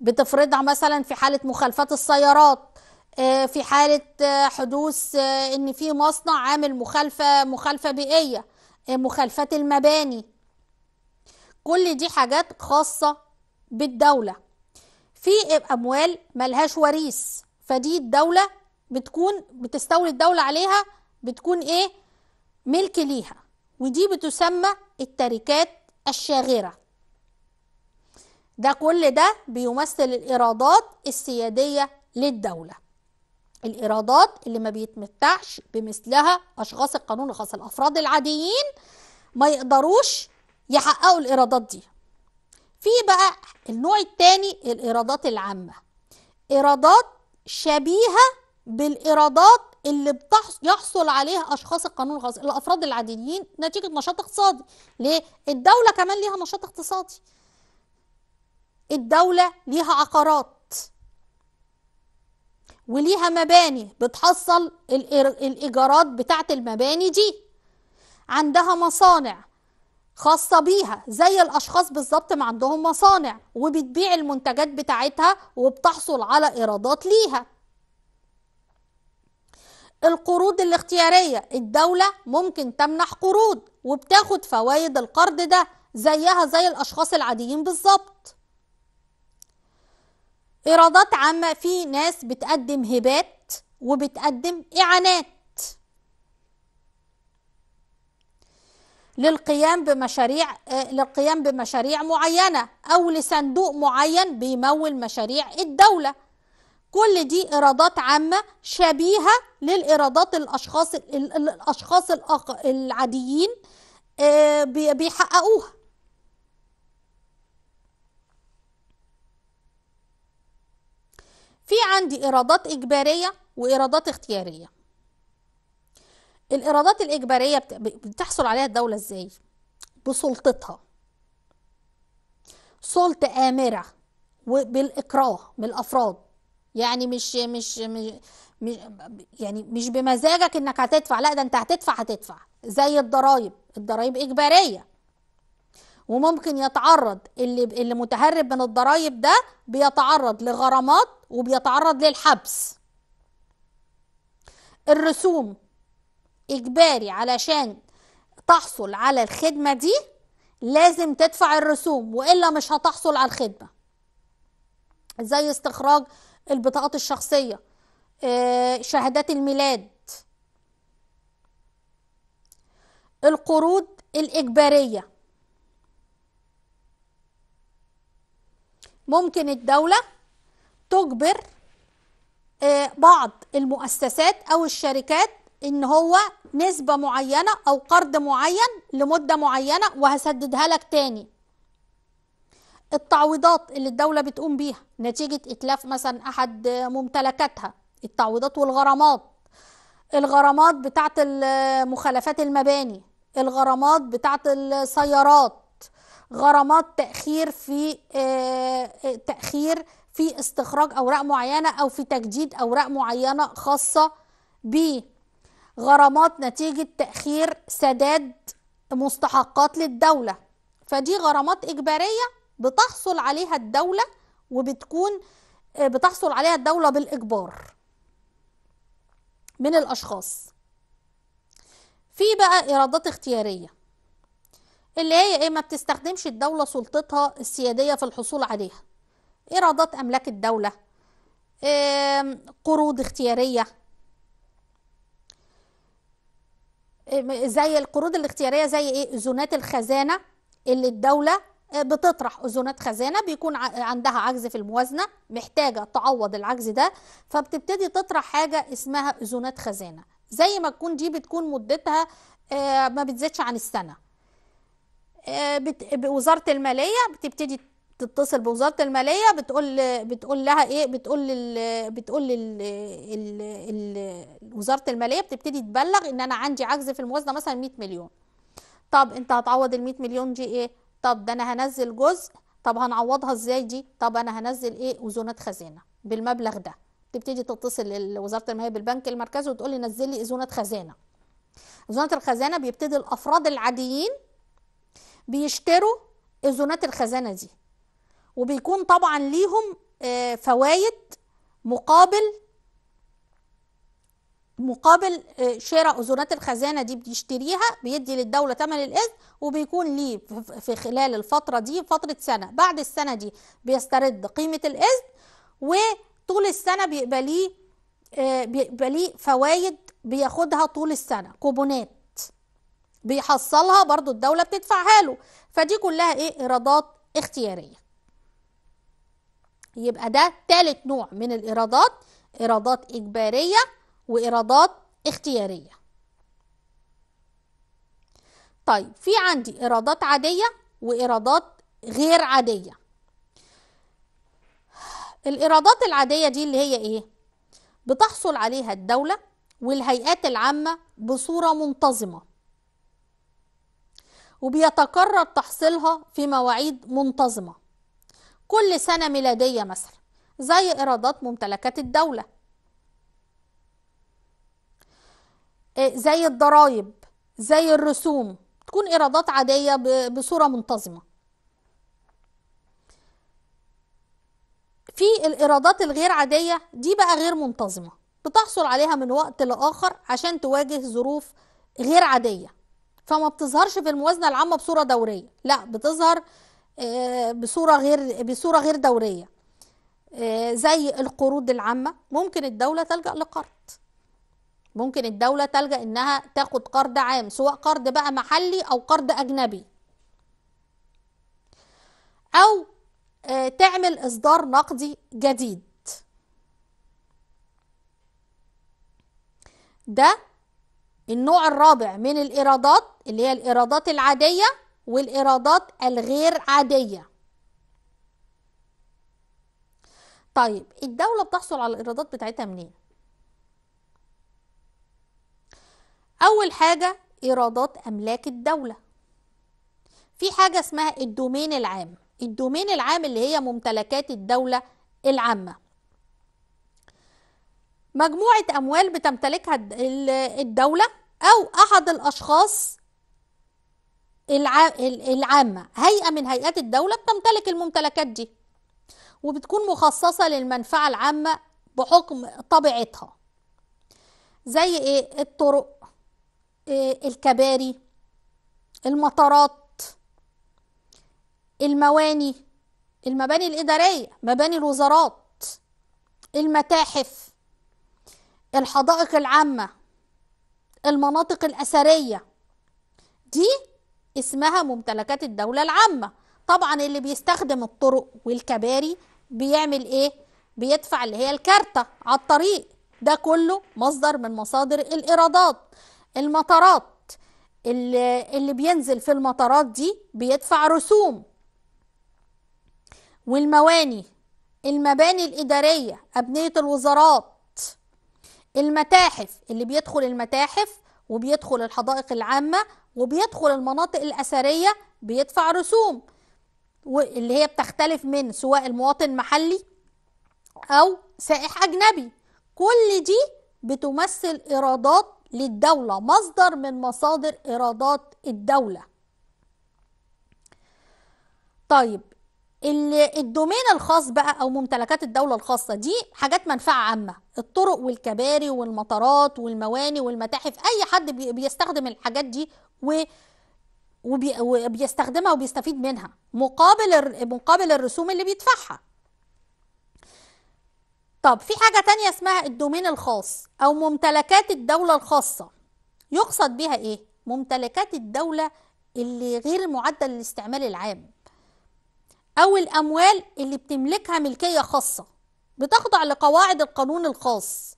بتفرضها مثلا في حالة مخالفات السيارات آه، في حالة آه، حدوث ان في مصنع عامل مخالفة مخالفة بيئية مخالفات المباني كل دي حاجات خاصة بالدولة في أموال ملهاش وريث فدي الدولة بتكون بتستولي الدولة عليها بتكون إيه ملك ليها ودي بتسمى التركات الشاغرة ده كل ده بيمثل الإيرادات السيادية للدولة الإيرادات اللي ما بيتمتعش بمثلها أشخاص القانون الخاص الأفراد العاديين ما يقدروش يحققوا الإيرادات دي في بقى النوع الثاني الإيرادات العامة إيرادات شبيهة بالإيرادات اللي يحصل عليها أشخاص القانون الخاص الأفراد العاديين نتيجة نشاط اقتصادي ليه؟ الدولة كمان ليها نشاط اقتصادي الدولة ليها عقارات وليها مباني بتحصل الإيجارات بتاعة المباني دي عندها مصانع خاصة بيها زي الأشخاص بالظبط ما عندهم مصانع وبتبيع المنتجات بتاعتها وبتحصل على إيرادات ليها القروض الاختيارية الدولة ممكن تمنح قروض وبتاخد فوائد القرض ده زيها زي الأشخاص العاديين بالظبط إيرادات عامة في ناس بتقدم هبات وبتقدم إعانات للقيام بمشاريع آه، للقيام بمشاريع معينة أو لصندوق معين بيمول مشاريع الدولة كل دي إيرادات عامة شبيهة للإيرادات الأشخاص الأشخاص العاديين آه، بيحققوها في عندي إيرادات إجبارية وإيرادات اختيارية الايرادات الاجباريه بتحصل عليها الدوله ازاي بسلطتها سلطه امره وبالاكراه من الافراد يعني مش مش مش يعني مش بمزاجك انك هتدفع لا ده انت هتدفع هتدفع زي الضرايب الضرايب اجباريه وممكن يتعرض اللي اللي متهرب من الضرايب ده بيتعرض لغرامات وبيتعرض للحبس الرسوم إجباري علشان تحصل على الخدمة دي لازم تدفع الرسوم وإلا مش هتحصل على الخدمة زي استخراج البطاقات الشخصية آه، شهادات الميلاد القروض الإجبارية ممكن الدولة تجبر آه، بعض المؤسسات أو الشركات ان هو نسبة معينة او قرض معين لمدة معينة وهسددها لك تاني التعويضات اللي الدولة بتقوم بيها نتيجة اتلاف مثلا احد ممتلكاتها التعويضات والغرامات الغرامات بتاعت مخالفات المباني الغرامات بتاعت السيارات غرامات تأخير في آه، تأخير في استخراج أوراق معينة أو في تجديد أوراق معينة خاصة بيه غرامات نتيجة تأخير سداد مستحقات للدولة فدي غرامات إجبارية بتحصل عليها الدولة وبتكون آه، بتحصل عليها الدولة بالإجبار من الأشخاص في بقى إيرادات اختيارية اللي هي إيه ما بتستخدمش الدولة سلطتها السيادية في الحصول عليها إيرادات أملاك الدولة قروض اختيارية إيه، زي القروض الاختياريه زي ايه اذونات الخزانه اللي الدوله آه، بتطرح اذونات خزانه بيكون عندها عجز في الموازنه محتاجه تعوض العجز ده فبتبتدي تطرح حاجه اسمها اذونات خزانه زي ما تكون دي بتكون مدتها آه، ما بتزيدش عن السنه آه، وزاره الماليه بتبتدي تتصل بوزاره الماليه بتقول بتقول لها ايه بتقول لل بتقول لل ال... ال... وزاره الماليه بتبتدي تبلغ ان انا عندي عجز في الموازنه مثلا 100 مليون طب انت هتعوض ال 100 مليون دي ايه طب ده انا هنزل جزء طب هنعوضها ازاي دي طب انا هنزل ايه اذونات خزانه بالمبلغ ده تبتدي تتصل لوزاره الماليه بالبنك المركزي وتقول لي نزل لي اذونات خزانه اذونات الخزانه بيبتدي الافراد العاديين بيشتروا اذونات الخزانه دي وبيكون طبعا ليهم آه، فوائد مقابل مقابل آه، شراء أذونات الخزانة دي بيشتريها بيدي للدولة تمن الإذن وبيكون ليه في خلال الفترة دي فترة سنة بعد السنة دي بيسترد قيمة الإذن وطول السنة بيبقى ليه آه، بيبقى ليه فوايد بياخدها طول السنة كوبونات بيحصلها برضو الدولة بتدفعها له فدي كلها إيه إيرادات اختيارية يبقى ده تالت نوع من الإيرادات إيرادات إجبارية وإيرادات اختيارية طيب في عندي إيرادات عادية وإيرادات غير عادية الإيرادات العادية دي اللي هي إيه؟ بتحصل عليها الدولة والهيئات العامة بصورة منتظمة وبيتكرر تحصيلها في مواعيد منتظمه كل سنة ميلادية مثلا زي إيرادات ممتلكات الدولة آه، زي الضرائب زي الرسوم تكون إيرادات عادية بصورة منتظمة في الإيرادات الغير عادية دي بقى غير منتظمة بتحصل عليها من وقت لآخر عشان تواجه ظروف غير عادية فما بتظهرش في الموازنة العامة بصورة دورية لا بتظهر آه، بصوره غير بصوره غير دوريه آه، زي القروض العامه ممكن الدوله تلجا لقرض ممكن الدوله تلجا انها تاخد قرض عام سواء قرض بقى محلي او قرض اجنبي او آه، تعمل اصدار نقدي جديد ده النوع الرابع من الايرادات اللي هي الايرادات العاديه والإيرادات الغير عادية طيب الدولة بتحصل على الإيرادات بتاعتها منين؟ أول حاجة إيرادات أملاك الدولة في حاجة اسمها الدومين العام الدومين العام اللي هي ممتلكات الدولة العامة مجموعة أموال بتمتلكها الدولة أو أحد الأشخاص العامة هيئة من هيئات الدولة بتمتلك الممتلكات دي وبتكون مخصصة للمنفعة العامة بحكم طبيعتها زي ايه الطرق إيه الكباري المطارات المواني المباني الإدارية مباني الوزارات المتاحف الحدائق العامة المناطق الأثرية دي اسمها ممتلكات الدولة العامة طبعا اللي بيستخدم الطرق والكباري بيعمل ايه بيدفع اللي هي الكارتة على الطريق ده كله مصدر من مصادر الإيرادات المطارات اللي, اللي بينزل في المطارات دي بيدفع رسوم والمواني المباني الإدارية أبنية الوزارات المتاحف اللي بيدخل المتاحف وبيدخل الحدائق العامة وبيدخل المناطق الأثرية بيدفع رسوم اللي هي بتختلف من سواء المواطن محلي أو سائح أجنبي كل دي بتمثل إيرادات للدولة مصدر من مصادر إيرادات الدولة طيب الدومين الخاص بقى او ممتلكات الدوله الخاصه دي حاجات منفعه عامه الطرق والكباري والمطارات والمواني والمتاحف اي حد بيستخدم الحاجات دي و وبي وبيستخدمها وبيستفيد منها مقابل مقابل الرسوم اللي بيدفعها طب في حاجة تانية اسمها الدومين الخاص أو ممتلكات الدولة الخاصة يقصد بها إيه؟ ممتلكات الدولة اللي غير معدل الاستعمال العام أو الأموال اللي بتملكها ملكية خاصة بتخضع لقواعد القانون الخاص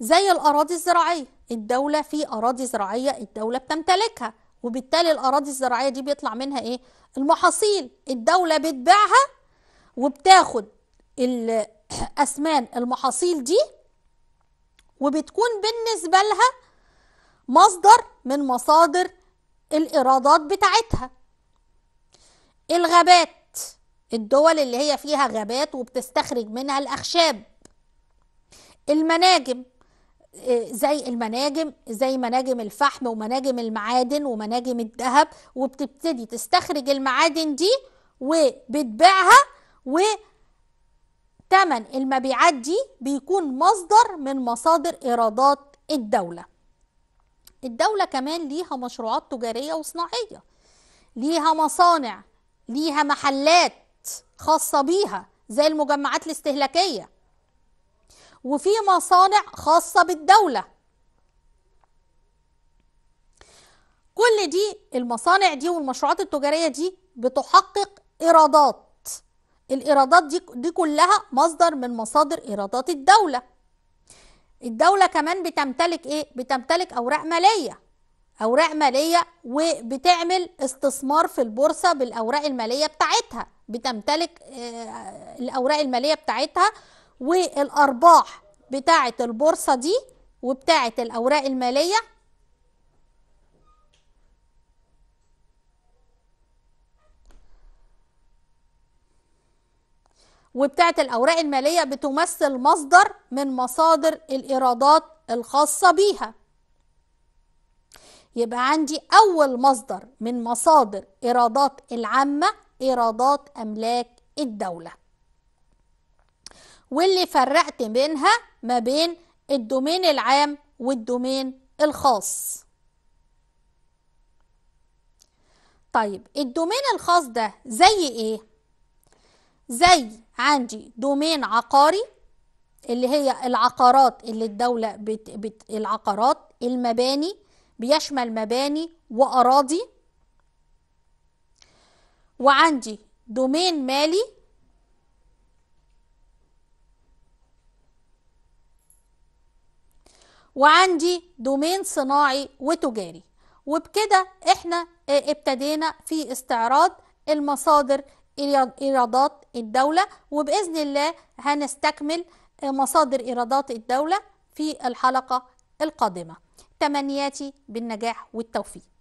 زي الأراضي الزراعية الدولة في أراضي زراعية الدولة بتمتلكها وبالتالي الأراضي الزراعية دي بيطلع منها إيه؟ المحاصيل الدولة بتبيعها وبتاخد الأسمان <clears throat> المحاصيل دي وبتكون بالنسبة لها مصدر من مصادر الإيرادات بتاعتها الغابات الدول اللي هي فيها غابات وبتستخرج منها الأخشاب المناجم زي المناجم زي مناجم الفحم ومناجم المعادن ومناجم الذهب وبتبتدي تستخرج المعادن دي وبتبيعها و تمن المبيعات دي بيكون مصدر من مصادر ايرادات الدولة الدولة كمان ليها مشروعات تجارية وصناعية ليها مصانع ليها محلات خاصة بيها زي المجمعات الاستهلاكية وفي مصانع خاصة بالدولة كل دي المصانع دي والمشروعات التجارية دي بتحقق إيرادات الإيرادات دي, دي كلها مصدر من مصادر إيرادات الدولة الدولة كمان بتمتلك إيه؟ بتمتلك أوراق مالية أوراق مالية وبتعمل استثمار في البورصة بالأوراق المالية بتاعتها بتمتلك آه، الأوراق المالية بتاعتها والأرباح بتاعة البورصة دي وبتاعة الأوراق المالية وبتاعة الأوراق المالية بتمثل مصدر من مصادر الإيرادات الخاصة بيها يبقى عندي أول مصدر من مصادر إيرادات العامة إيرادات أملاك الدولة واللي فرقت بينها ما بين الدومين العام والدومين الخاص طيب الدومين الخاص ده زي ايه زي عندي دومين عقاري اللي هي العقارات اللي الدولة بت... بت... العقارات المباني بيشمل مباني وأراضي وعندي دومين مالي وعندي دومين صناعي وتجاري وبكده احنا آه، ابتدينا في استعراض المصادر ايرادات الدولة وبإذن الله هنستكمل آه، مصادر ايرادات الدولة في الحلقة القادمة تمنياتي بالنجاح والتوفيق